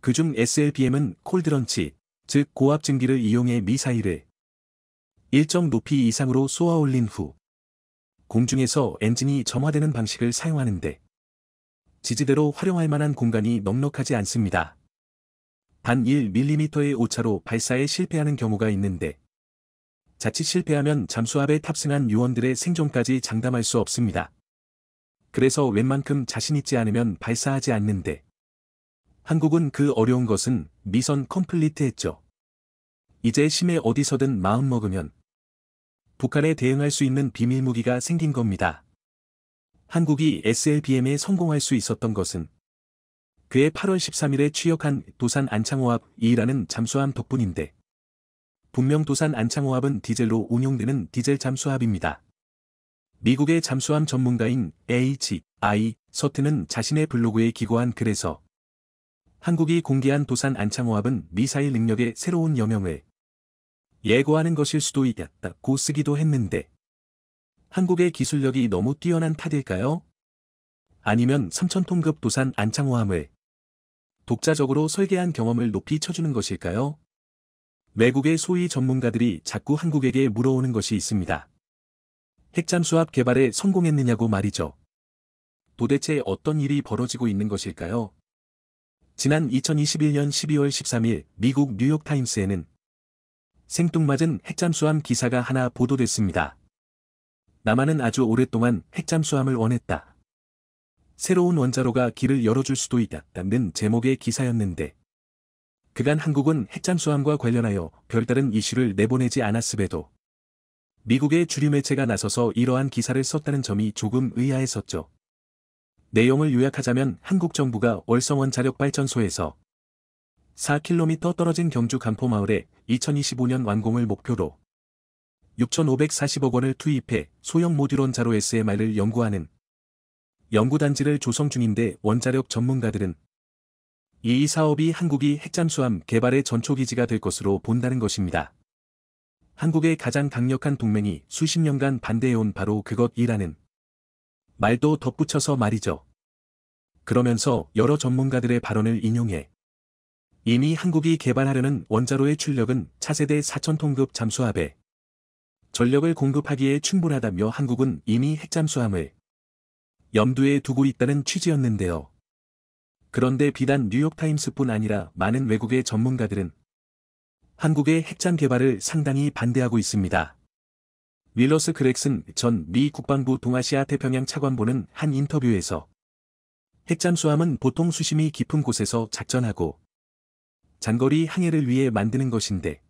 그중 SLBM은 콜드런치, 즉 고압 증기를 이용해 미사일을 일정 높이 이상으로 쏘아 올린 후 공중에서 엔진이 점화되는 방식을 사용하는데 지지대로 활용할 만한 공간이 넉넉하지 않습니다. 단 1mm의 오차로 발사에 실패하는 경우가 있는데 자칫 실패하면 잠수함에 탑승한 요원들의 생존까지 장담할 수 없습니다. 그래서 웬만큼 자신 있지 않으면 발사하지 않는데 한국은 그 어려운 것은 미선 컴플리트 했죠. 이제 심해 어디서든 마음먹으면 북한에 대응할 수 있는 비밀 무기가 생긴 겁니다. 한국이 SLBM에 성공할 수 있었던 것은 그의 8월 13일에 취역한 도산 안창호합 2라는 잠수함 덕분인데 분명 도산 안창호합은 디젤로 운용되는 디젤 잠수함입니다. 미국의 잠수함 전문가인 H.I. 서트는 자신의 블로그에 기고한 글에서 한국이 공개한 도산 안창호합은 미사일 능력의 새로운 여명을 예고하는 것일 수도 있다고 쓰기도 했는데 한국의 기술력이 너무 뛰어난 탓일까요? 아니면 3천톤급 도산 안창호함을 독자적으로 설계한 경험을 높이 쳐주는 것일까요? 외국의 소위 전문가들이 자꾸 한국에게 물어오는 것이 있습니다. 핵잠수함 개발에 성공했느냐고 말이죠. 도대체 어떤 일이 벌어지고 있는 것일까요? 지난 2021년 12월 13일 미국 뉴욕타임스에는 생뚱맞은 핵잠수함 기사가 하나 보도됐습니다. 남한은 아주 오랫동안 핵잠수함을 원했다. 새로운 원자로가 길을 열어줄 수도 있다는 제목의 기사였는데 그간 한국은 핵잠수함과 관련하여 별다른 이슈를 내보내지 않았음에도 미국의 주류 매체가 나서서 이러한 기사를 썼다는 점이 조금 의아했었죠. 내용을 요약하자면 한국 정부가 월성원 자력발전소에서 4km 떨어진 경주 간포마을에 2025년 완공을 목표로 6,540억 원을 투입해 소형 모듈원 자로 SMR을 연구하는 연구단지를 조성 중인데 원자력 전문가들은 이 사업이 한국이 핵잠수함 개발의 전초기지가 될 것으로 본다는 것입니다. 한국의 가장 강력한 동맹이 수십 년간 반대해온 바로 그것이라는 말도 덧붙여서 말이죠. 그러면서 여러 전문가들의 발언을 인용해 이미 한국이 개발하려는 원자로의 출력은 차세대 4천톤급 잠수함에 전력을 공급하기에 충분하다며 한국은 이미 핵잠수함을 염두에 두고 있다는 취지였는데요. 그런데 비단 뉴욕타임스뿐 아니라 많은 외국의 전문가들은 한국의 핵잠 개발을 상당히 반대하고 있습니다. 윌러스 그렉슨 전 미 국방부 동아시아 태평양 차관보는 한 인터뷰에서 핵잠수함은 보통 수심이 깊은 곳에서 작전하고 장거리 항해를 위해 만드는 것인데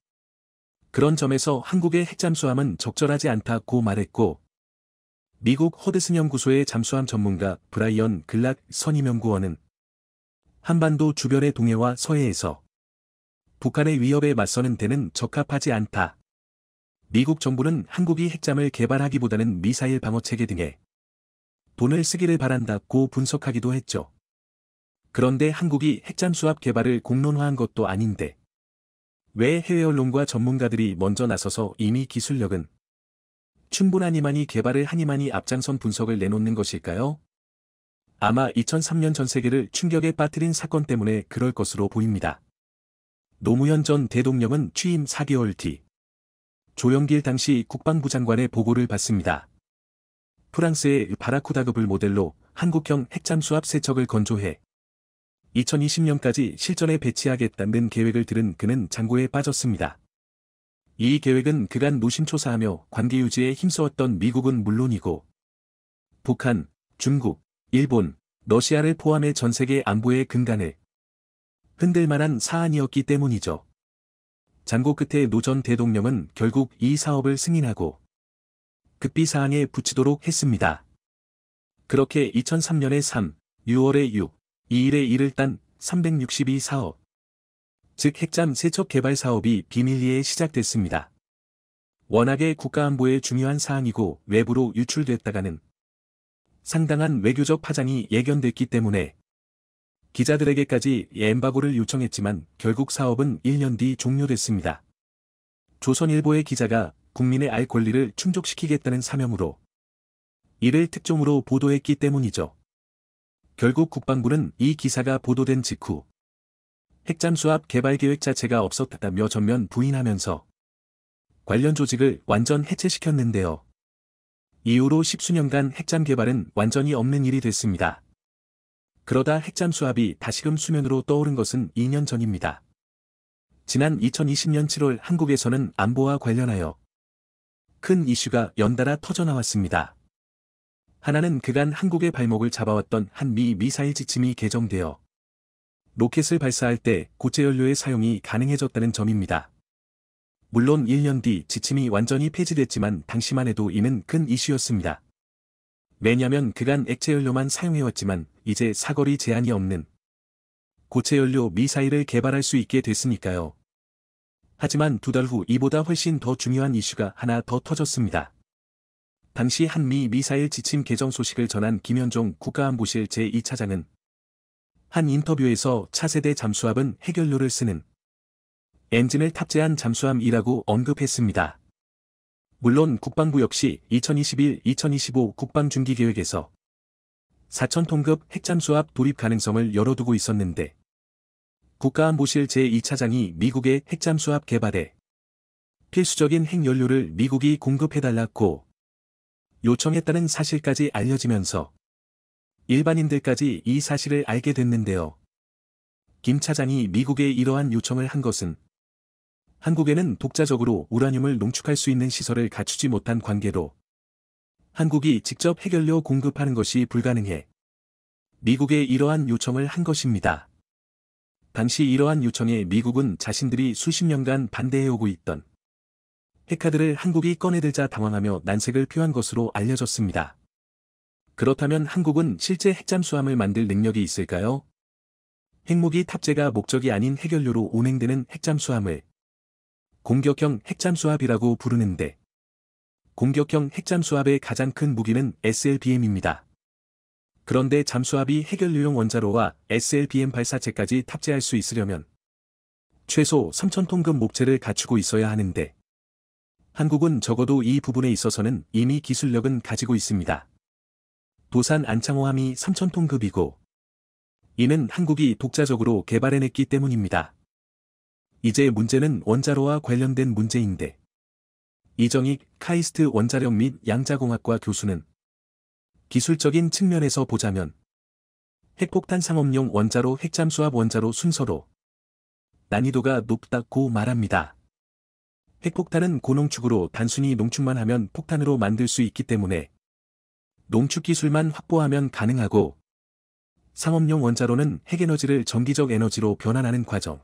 그런 점에서 한국의 핵잠수함은 적절하지 않다고 말했고 미국 허드슨연 구소의 잠수함 전문가 브라이언 글락 선임연구원은 한반도 주변의 동해와 서해에서 북한의 위협에 맞서는 데는 적합하지 않다. 미국 정부는 한국이 핵잠을 개발하기보다는 미사일 방어체계 등에 돈을 쓰기를 바란다고 분석하기도 했죠. 그런데 한국이 핵잠 수합 개발을 공론화한 것도 아닌데 왜 해외 언론과 전문가들이 먼저 나서서 이미 기술력은 충분하니만이 개발을 하니만이 앞장선 분석을 내놓는 것일까요? 아마 2003년 전 세계를 충격에 빠뜨린 사건 때문에 그럴 것으로 보입니다. 노무현 전 대통령은 취임 4개월 뒤 조영길 당시 국방부 장관의 보고를 받습니다. 프랑스의 바라쿠다급을 모델로 한국형 핵잠수함 세척을 건조해 2020년까지 실전에 배치하겠다는 계획을 들은 그는 장고에 빠졌습니다. 이 계획은 그간 노심초사하며 관계 유지에 힘써왔던 미국은 물론이고 북한, 중국, 일본, 러시아를 포함해 전 세계 안보의 근간을 흔들만한 사안이었기 때문이죠. 잔고 끝에 노전 대통령은 결국 이 사업을 승인하고 급비 사항에 붙이도록 했습니다. 그렇게 2003년에 3, 6월에 6, 2일에 1을 딴 362 사업, 즉 핵잠 세척 개발 사업이 비밀리에 시작됐습니다. 워낙에 국가안보에 중요한 사항이고 외부로 유출됐다가는 상당한 외교적 파장이 예견됐기 때문에 기자들에게까지 엠바고를 요청했지만 결국 사업은 1년 뒤 종료됐습니다. 조선일보의 기자가 국민의 알 권리를 충족시키겠다는 사명으로 이를 특종으로 보도했기 때문이죠. 결국 국방부는 이 기사가 보도된 직후 핵잠수합 개발 계획 자체가 없었다며 전면 부인하면서 관련 조직을 완전 해체시켰는데요. 이후로 십수년간 핵잠 개발은 완전히 없는 일이 됐습니다. 그러다 핵잠 수압이 다시금 수면으로 떠오른 것은 2년 전입니다. 지난 2020년 7월 한국에서는 안보와 관련하여 큰 이슈가 연달아 터져나왔습니다. 하나는 그간 한국의 발목을 잡아왔던 한미 미사일 지침이 개정되어 로켓을 발사할 때 고체연료의 사용이 가능해졌다는 점입니다. 물론 1년 뒤 지침이 완전히 폐지됐지만 당시만 해도 이는 큰 이슈였습니다. 왜냐면 그간 액체연료만 사용해왔지만 이제 사거리 제한이 없는 고체연료 미사일을 개발할 수 있게 됐으니까요. 하지만 두 달 후 이보다 훨씬 더 중요한 이슈가 하나 더 터졌습니다. 당시 한미 미사일 지침 개정 소식을 전한 김현종 국가안보실 제2차장은 한 인터뷰에서 차세대 잠수함은 해결료를 쓰는 엔진을 탑재한 잠수함이라고 언급했습니다. 물론 국방부 역시 2021-2025 국방중기계획에서 4천톤급 핵잠수 합 도입 가능성을 열어두고 있었는데 국가안보실 제2차장이 미국의 핵잠수 합 개발에 필수적인 핵연료를 미국이 공급해달라고 요청했다는 사실까지 알려지면서 일반인들까지 이 사실을 알게 됐는데요. 김 차장이 미국에 이러한 요청을 한 것은 한국에는 독자적으로 우라늄을 농축할 수 있는 시설을 갖추지 못한 관계로 한국이 직접 해결료 공급하는 것이 불가능해 미국에 이러한 요청을 한 것입니다. 당시 이러한 요청에 미국은 자신들이 수십 년간 반대해오고 있던 핵카드를 한국이 꺼내들자 당황하며 난색을 표한 것으로 알려졌습니다. 그렇다면 한국은 실제 핵잠수함을 만들 능력이 있을까요? 핵무기 탑재가 목적이 아닌 해결료로 운행되는 핵잠수함을 공격형 핵잠수함이라고 부르는데 공격형 핵잠수함의 가장 큰 무기는 SLBM입니다. 그런데 잠수함이 해결유용 원자로와 SLBM 발사체까지 탑재할 수 있으려면 최소 3 0 0 0톤급 목체를 갖추고 있어야 하는데 한국은 적어도 이 부분에 있어서는 이미 기술력은 가지고 있습니다. 도산 안창호함이 3 0 0 0톤급이고 이는 한국이 독자적으로 개발해냈기 때문입니다. 이제 문제는 원자로와 관련된 문제인데 이정익 카이스트 원자력 및 양자공학과 교수는 기술적인 측면에서 보자면 핵폭탄 상업용 원자로 핵잠수합 원자로 순서로 난이도가 높다고 말합니다. 핵폭탄은 고농축으로 단순히 농축만 하면 폭탄으로 만들 수 있기 때문에 농축 기술만 확보하면 가능하고 상업용 원자로는 핵에너지를 전기적 에너지로 변환하는 과정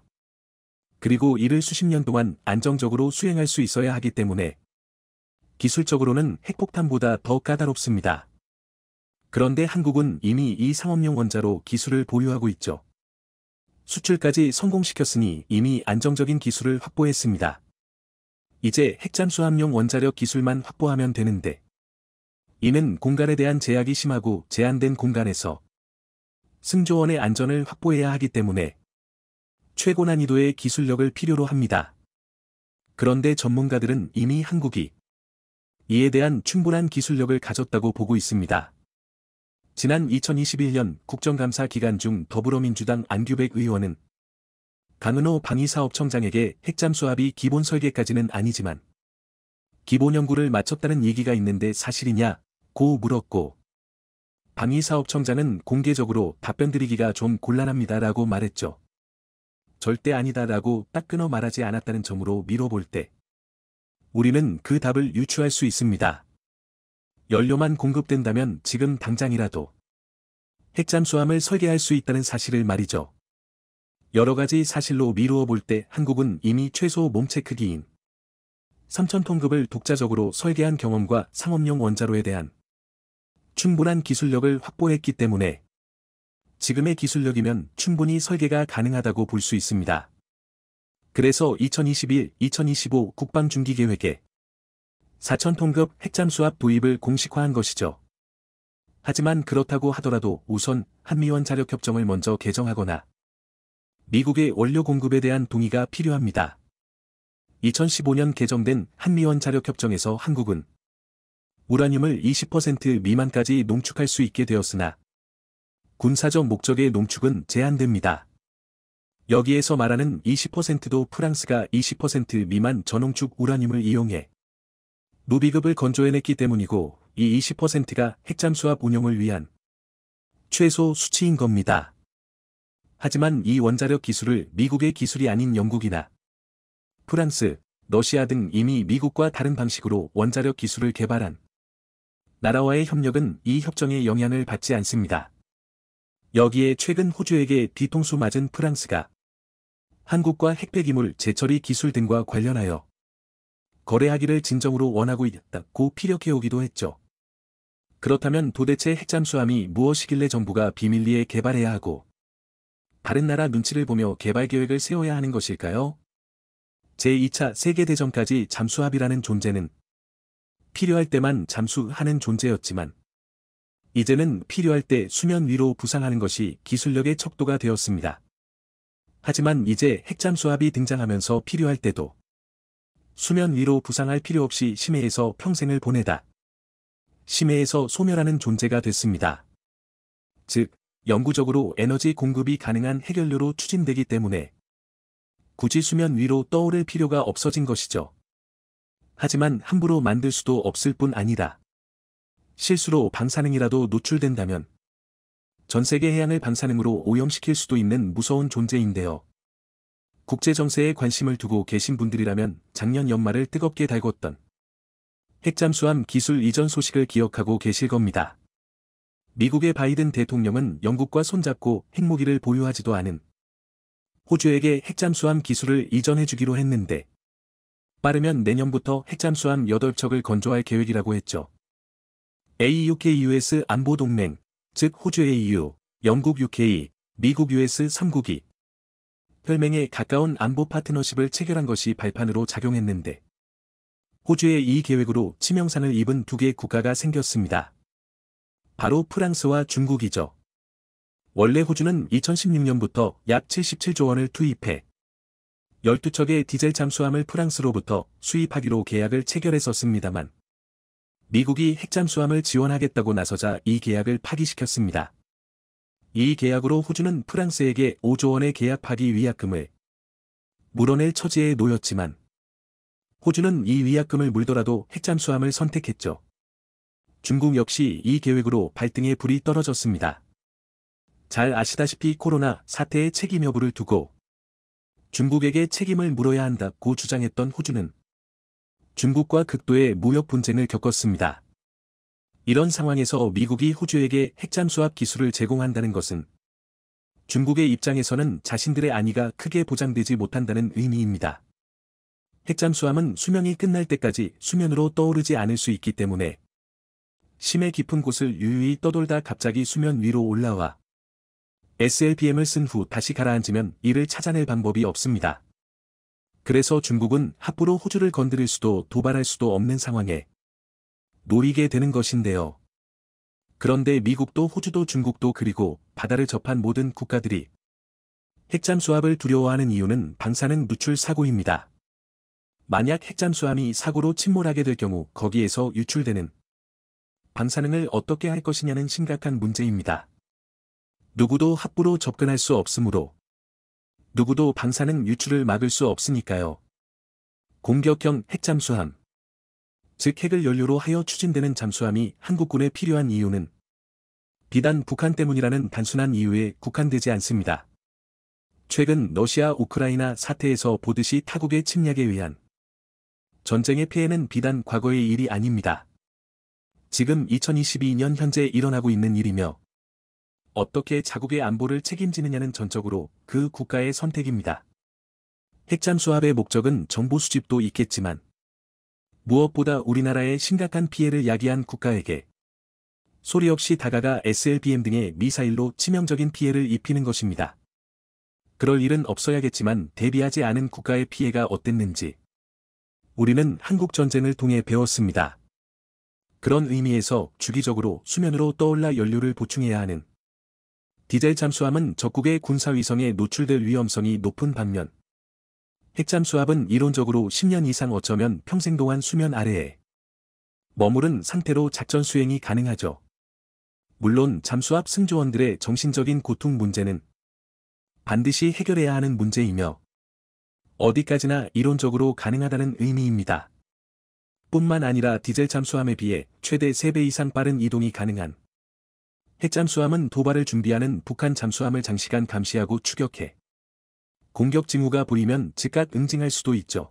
그리고 이를 수십 년 동안 안정적으로 수행할 수 있어야 하기 때문에 기술적으로는 핵폭탄보다 더 까다롭습니다. 그런데 한국은 이미 이 상업용 원자로 기술을 보유하고 있죠. 수출까지 성공시켰으니 이미 안정적인 기술을 확보했습니다. 이제 핵잠수함용 원자력 기술만 확보하면 되는데 이는 공간에 대한 제약이 심하고 제한된 공간에서 승조원의 안전을 확보해야 하기 때문에 최고난이도의 기술력을 필요로 합니다. 그런데 전문가들은 이미 한국이 이에 대한 충분한 기술력을 가졌다고 보고 있습니다. 지난 2021년 국정감사 기간 중 더불어민주당 안규백 의원은 강은호 방위사업청장에게 핵잠수합이 기본 설계까지는 아니지만 기본 연구를 마쳤다는 얘기가 있는데 사실이냐? 고 물었고 방위사업청장은 공개적으로 답변 드리기가 좀 곤란합니다라고 말했죠. 절대 아니다라고 따 끊어 말하지 않았다는 점으로 미뤄볼 때 우리는 그 답을 유추할 수 있습니다. 연료만 공급된다면 지금 당장이라도 핵잠수함을 설계할 수 있다는 사실을 말이죠. 여러 가지 사실로 미루어 볼 때 한국은 이미 최소 몸체 크기인 3천통급을 독자적으로 설계한 경험과 상업용 원자로에 대한 충분한 기술력을 확보했기 때문에 지금의 기술력이면 충분히 설계가 가능하다고 볼 수 있습니다. 그래서 2021-2025 국방중기계획에 4천톤급 핵잠수압 도입을 공식화한 것이죠. 하지만 그렇다고 하더라도 우선 한미원 자력협정을 먼저 개정하거나 미국의 원료 공급에 대한 동의가 필요합니다. 2015년 개정된 한미원 자력협정에서 한국은 우라늄을 20% 미만까지 농축할 수 있게 되었으나 군사적 목적의 농축은 제한됩니다. 여기에서 말하는 20%도 프랑스가 20% 미만 전홍축 우라늄을 이용해 노비급을 건조해냈기 때문이고 이 20%가 핵잠수함 운영을 위한 최소 수치인 겁니다. 하지만 이 원자력 기술을 미국의 기술이 아닌 영국이나 프랑스, 러시아 등 이미 미국과 다른 방식으로 원자력 기술을 개발한 나라와의 협력은 이 협정에 영향을 받지 않습니다. 여기에 최근 호주에게 뒤통수 맞은 프랑스가 한국과 핵폐기물 재처리 기술 등과 관련하여 거래하기를 진정으로 원하고 있다고 피력해오기도 했죠. 그렇다면 도대체 핵잠수함이 무엇이길래 정부가 비밀리에 개발해야 하고 다른 나라 눈치를 보며 개발 계획을 세워야 하는 것일까요? 제2차 세계대전까지 잠수함이라는 존재는 필요할 때만 잠수하는 존재였지만 이제는 필요할 때 수면 위로 부상하는 것이 기술력의 척도가 되었습니다. 하지만 이제 핵잠수압이 등장하면서 필요할 때도 수면 위로 부상할 필요 없이 심해에서 평생을 보내다. 심해에서 소멸하는 존재가 됐습니다. 즉, 영구적으로 에너지 공급이 가능한 해결료로 추진되기 때문에 굳이 수면 위로 떠오를 필요가 없어진 것이죠. 하지만 함부로 만들 수도 없을 뿐아니다 실수로 방사능이라도 노출된다면 전 세계 해양을 방사능으로 오염시킬 수도 있는 무서운 존재인데요. 국제 정세에 관심을 두고 계신 분들이라면 작년 연말을 뜨겁게 달궜던 핵잠수함 기술 이전 소식을 기억하고 계실 겁니다. 미국의 바이든 대통령은 영국과 손잡고 핵무기를 보유하지도 않은 호주에게 핵잠수함 기술을 이전해주기로 했는데 빠르면 내년부터 핵잠수함 8척을 건조할 계획이라고 했죠. AUKUS 안보 동맹, 즉 호주 AU, 영국 UK, 미국 US 3국이 혈맹에 가까운 안보 파트너십을 체결한 것이 발판으로 작용했는데 호주의 이 계획으로 치명상을 입은 두 개의 국가가 생겼습니다. 바로 프랑스와 중국이죠. 원래 호주는 2016년부터 약 77조 원을 투입해 12척의 디젤 잠수함을 프랑스로부터 수입하기로 계약을 체결했었습니다만 미국이 핵잠수함을 지원하겠다고 나서자 이 계약을 파기시켰습니다. 이 계약으로 호주는 프랑스에게 5조 원의 계약 파기 위약금을 물어낼 처지에 놓였지만 호주는 이 위약금을 물더라도 핵잠수함을 선택했죠. 중국 역시 이 계획으로 발등에 불이 떨어졌습니다. 잘 아시다시피 코로나 사태의 책임 여부를 두고 중국에게 책임을 물어야 한다고 주장했던 호주는 중국과 극도의 무역 분쟁을 겪었습니다. 이런 상황에서 미국이 호주에게 핵잠수함 기술을 제공한다는 것은 중국의 입장에서는 자신들의 안위가 크게 보장되지 못한다는 의미입니다. 핵잠수함은 수명이 끝날 때까지 수면으로 떠오르지 않을 수 있기 때문에 심해 깊은 곳을 유유히 떠돌다 갑자기 수면 위로 올라와 SLBM을 쓴 후 다시 가라앉으면 이를 찾아낼 방법이 없습니다. 그래서 중국은 합부로 호주를 건드릴 수도 도발할 수도 없는 상황에 놓이게 되는 것인데요. 그런데 미국도 호주도 중국도 그리고 바다를 접한 모든 국가들이 핵잠수함을 두려워하는 이유는 방사능 누출 사고입니다. 만약 핵잠수함이 사고로 침몰하게 될 경우 거기에서 유출되는 방사능을 어떻게 할 것이냐는 심각한 문제입니다. 누구도 합부로 접근할 수 없으므로 누구도 방사능 유출을 막을 수 없으니까요. 공격형 핵잠수함 즉 핵을 연료로 하여 추진되는 잠수함이 한국군에 필요한 이유는 비단 북한 때문이라는 단순한 이유에 국한되지 않습니다. 최근 러시아 우크라이나 사태에서 보듯이 타국의 침략에 의한 전쟁의 피해는 비단 과거의 일이 아닙니다. 지금 2022년 현재 일어나고 있는 일이며 어떻게 자국의 안보를 책임지느냐는 전적으로 그 국가의 선택입니다. 핵잠 수합의 목적은 정보 수집도 있겠지만 무엇보다 우리나라의 심각한 피해를 야기한 국가에게 소리 없이 다가가 SLBM 등의 미사일로 치명적인 피해를 입히는 것입니다. 그럴 일은 없어야겠지만 대비하지 않은 국가의 피해가 어땠는지 우리는 한국 전쟁을 통해 배웠습니다. 그런 의미에서 주기적으로 수면으로 떠올라 연료를 보충해야 하는 디젤 잠수함은 적국의 군사위성에 노출될 위험성이 높은 반면 핵잠수함은 이론적으로 10년 이상 어쩌면 평생 동안 수면 아래에 머무른 상태로 작전 수행이 가능하죠. 물론 잠수함 승조원들의 정신적인 고통 문제는 반드시 해결해야 하는 문제이며 어디까지나 이론적으로 가능하다는 의미입니다. 뿐만 아니라 디젤 잠수함에 비해 최대 3배 이상 빠른 이동이 가능한 핵잠수함은 도발을 준비하는 북한 잠수함을 장시간 감시하고 추격해 공격 징후가 보이면 즉각 응징할 수도 있죠.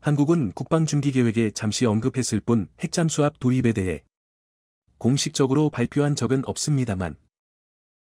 한국은 국방준비계획에 잠시 언급했을 뿐 핵잠수함 도입에 대해 공식적으로 발표한 적은 없습니다만